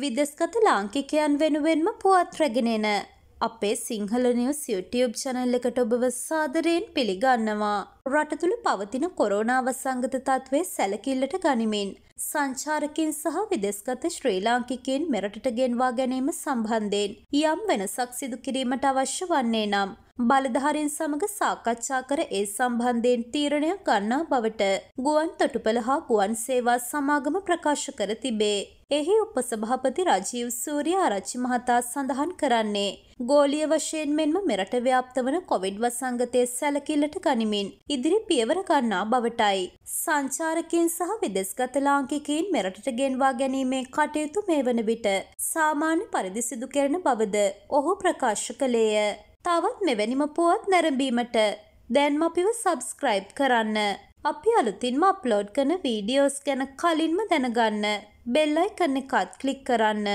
විදෙස්ගත ලාංකිකයන් වෙනුවෙන්ම පුවත් රැගෙනෙන අපේ සිංහල නිවස් YouTube channel එකට ඔබව සාදරයෙන් පිළිගන්නවා. රට තුළ පවතින කොරෝනාව සංගත තත්ත්වය සැලකිල්ලට ගනිමින් සංචාරකින් සහ විදෙස්ගත ශ්‍රී ලාංකිකයන් මෙරටට ගෙන්වා ගැනීම සම්බන්ධයෙන් යම් වෙනසක් සිදු කිරීමට අවශ්‍ය වන්නේ නම් බලධාරීන් සමග සාකච්ඡා කර ඒ සම්බන්ධයෙන් තීරණයක් ගන්නා බවට ගුවන් තොටුපළ හා ගුවන් සේවා සමාගම ප්‍රකාශ කර තිබේ. එහි උපසභාපති රජීව් සූරිය ආරච්චි මහතා සඳහන් කරන්නේ ගෝලීය වශයෙන් මෙන්ම මෙරට ව්‍යාප්ත වන කොවිඩ් වසංගතය සැලකිල්ලට ගනිමින් ඉදිරි පියවර ගන්නා බවටයි. සංචාරකයන් සහ විදෙස්ගත ලාංකිකයින් මෙරටට ගෙන්වා ගැනීමේ කටයුතු මේ වන විට සාමාන්‍ය පරිදි සිදු කරන බවද ඔහු ප්‍රකාශ කළේය. තවත් මෙවැනිම පුවත් නැරඹීමට දැන්ම අපිව සබස්ක්‍රයිබ් කරන්න. අපි අලුතින්ම අප්ලෝඩ් කරන වීඩියෝස් ගැන කලින්ම දැනගන්න. බෙල්ලයි කන්න එකත් කලික් කරන්න.